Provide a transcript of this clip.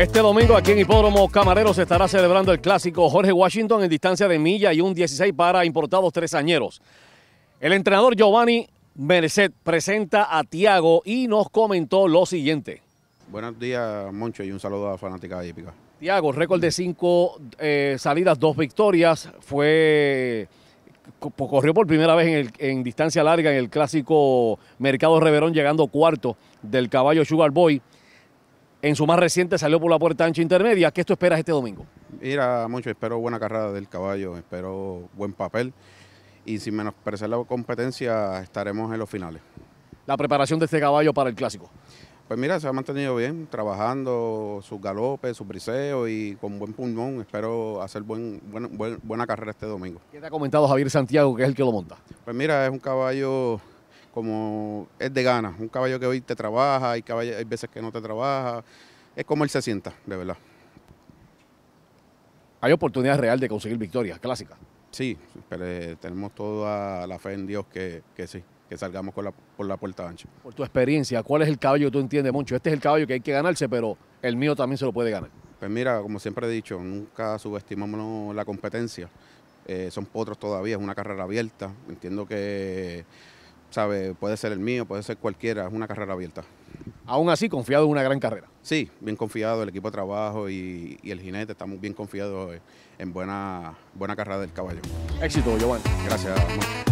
Este domingo aquí en Hipódromo Camarero se estará celebrando el clásico Jorge Washington en distancia de milla y un 16 para importados tresañeros. El entrenador Giovanni Merced presenta a Tiago y nos comentó lo siguiente. Buenos días, Moncho, y un saludo a la Fanática épica. Tiago, récord de cinco eh, salidas, dos victorias. Fue corrió por primera vez en, en, distancia larga en el clásico Mercado Reverón, llegando cuarto del caballo Sugar Boy en su más reciente salió por la puerta ancha intermedia. ¿Qué tú esperas este domingo? Mira, mucho, espero buena carrera del caballo, espero buen papel y sin menospreciar la competencia estaremos en los finales. La preparación de este caballo para el clásico. Pues mira, se ha mantenido bien, trabajando sus galopes, sus briseos y con buen pulmón. Espero hacer buena carrera este domingo. ¿Qué te ha comentado Javier Santiago, que es el que lo monta? Pues mira, es un caballo como es de ganas Un caballo que hoy te trabaja, hay, caballo, hay veces que no te trabaja. Es como él se sienta, de verdad. Hay oportunidad real de conseguir victorias clásicas. Sí, pero eh, tenemos toda la fe en Dios que, sí, que salgamos con la, por la puerta ancha. Por tu experiencia, ¿cuál es el caballo que tú entiendes, mucho? Este es el caballo que hay que ganarse, pero el mío también se lo puede ganar. Pues mira, como siempre he dicho, nunca subestimamos la competencia. Eh, son potros todavía, es una carrera abierta. Entiendo que sabe, puede ser el mío, puede ser cualquiera, es una carrera abierta. Aún así, confiado en una gran carrera. Sí, bien confiado, el equipo de trabajo y, el jinete, estamos bien confiados en buena, buena carrera del caballo. Éxito, Giovanni. Gracias.